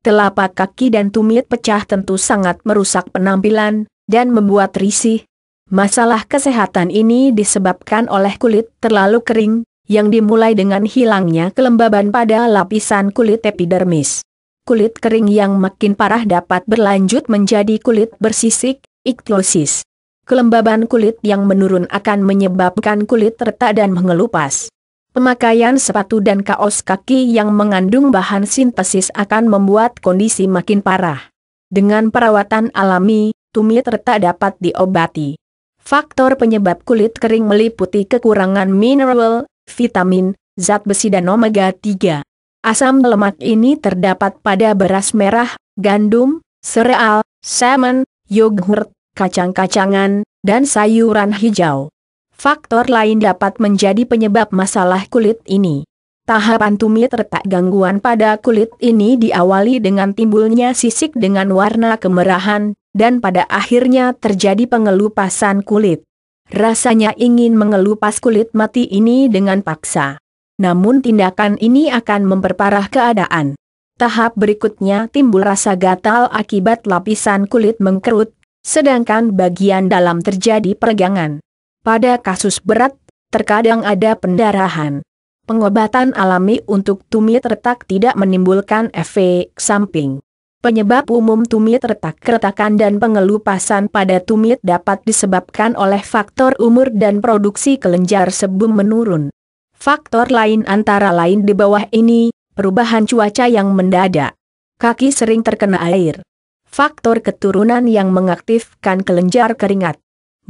telapak kaki dan tumit pecah tentu sangat merusak penampilan, dan membuat risih. Masalah kesehatan ini disebabkan oleh kulit terlalu kering, yang dimulai dengan hilangnya kelembaban pada lapisan kulit epidermis. Kulit kering yang makin parah dapat berlanjut menjadi kulit bersisik, ichthyosis. Kelembaban kulit yang menurun akan menyebabkan kulit retak dan mengelupas. Pemakaian sepatu dan kaos kaki yang mengandung bahan sintesis akan membuat kondisi makin parah. Dengan perawatan alami, tumit retak dapat diobati. Faktor penyebab kulit kering meliputi kekurangan mineral, vitamin, zat besi dan omega 3. Asam lemak ini terdapat pada beras merah, gandum, sereal, salmon, yogurt, kacang-kacangan, dan sayuran hijau. Faktor lain dapat menjadi penyebab masalah kulit ini. Tahapan tumit retak gangguan pada kulit ini diawali dengan timbulnya sisik dengan warna kemerahan, dan pada akhirnya terjadi pengelupasan kulit. Rasanya ingin mengelupas kulit mati ini dengan paksa. Namun tindakan ini akan memperparah keadaan. Tahap berikutnya timbul rasa gatal akibat lapisan kulit mengkerut, sedangkan bagian dalam terjadi peregangan. Pada kasus berat, terkadang ada pendarahan. Pengobatan alami untuk tumit retak tidak menimbulkan efek samping. Penyebab umum tumit retak keretakan dan pengelupasan pada tumit dapat disebabkan oleh faktor umur dan produksi kelenjar sebum menurun. Faktor lain antara lain di bawah ini, perubahan cuaca yang mendadak. Kaki sering terkena air. Faktor keturunan yang mengaktifkan kelenjar keringat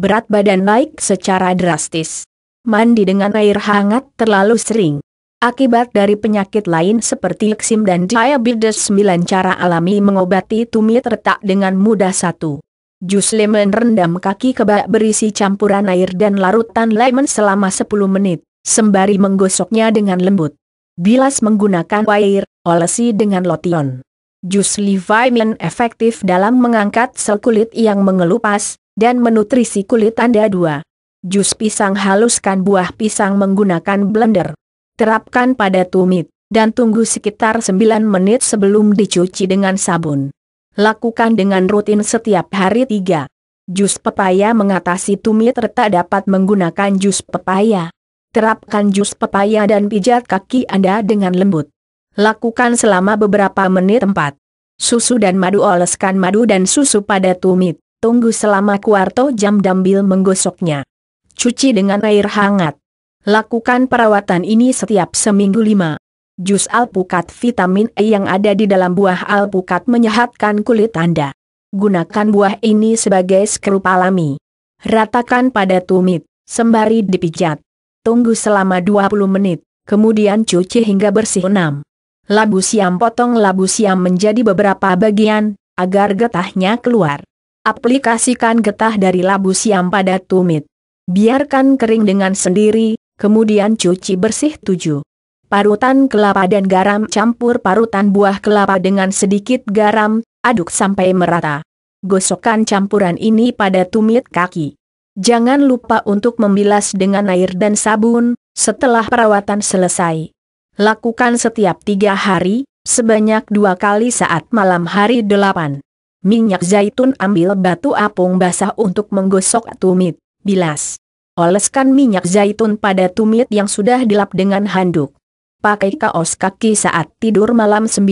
berat badan naik secara drastis. Mandi dengan air hangat terlalu sering. Akibat dari penyakit lain seperti eksim dan diabetes 9 cara alami mengobati tumit retak dengan mudah satu. Jus lemon rendam kaki kebak berisi campuran air dan larutan lemon selama 10 menit, sembari menggosoknya dengan lembut. Bilas menggunakan air, olesi dengan lotion. Jus Levi efektif dalam mengangkat sel kulit yang mengelupas, dan menutrisi kulit Anda dua. Jus pisang haluskan buah pisang menggunakan blender. Terapkan pada tumit, dan tunggu sekitar 9 menit sebelum dicuci dengan sabun. Lakukan dengan rutin setiap hari 3. Jus pepaya mengatasi tumit retak dapat menggunakan jus pepaya. Terapkan jus pepaya dan pijat kaki Anda dengan lembut. Lakukan selama beberapa menit 4. Susu dan madu oleskan madu dan susu pada tumit tunggu selama kuarto jam dambil menggosoknya. Cuci dengan air hangat. Lakukan perawatan ini setiap seminggu lima. Jus alpukat vitamin E yang ada di dalam buah alpukat menyehatkan kulit Anda. Gunakan buah ini sebagai skrup alami. Ratakan pada tumit, sembari dipijat. Tunggu selama 20 menit, kemudian cuci hingga bersih 6. Labu siam potong labu siam menjadi beberapa bagian, agar getahnya keluar aplikasikan getah dari labu siam pada tumit. Biarkan kering dengan sendiri, kemudian cuci bersih tujuh. Parutan kelapa dan garam campur parutan buah kelapa dengan sedikit garam, aduk sampai merata. Gosokkan campuran ini pada tumit kaki. Jangan lupa untuk membilas dengan air dan sabun, setelah perawatan selesai. Lakukan setiap tiga hari, sebanyak dua kali saat malam hari delapan. Minyak zaitun ambil batu apung basah untuk menggosok tumit, bilas. Oleskan minyak zaitun pada tumit yang sudah dilap dengan handuk. Pakai kaos kaki saat tidur malam 9.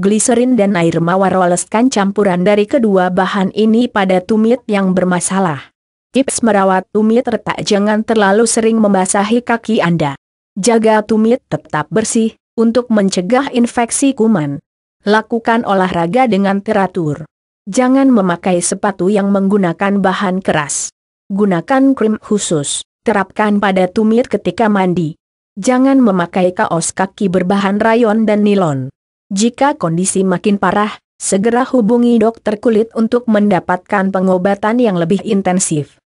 Gliserin dan air mawar oleskan campuran dari kedua bahan ini pada tumit yang bermasalah. Tips merawat tumit retak jangan terlalu sering membasahi kaki Anda. Jaga tumit tetap bersih, untuk mencegah infeksi kuman. Lakukan olahraga dengan teratur. Jangan memakai sepatu yang menggunakan bahan keras. Gunakan krim khusus, terapkan pada tumit ketika mandi. Jangan memakai kaos kaki berbahan rayon dan nilon. Jika kondisi makin parah, segera hubungi dokter kulit untuk mendapatkan pengobatan yang lebih intensif.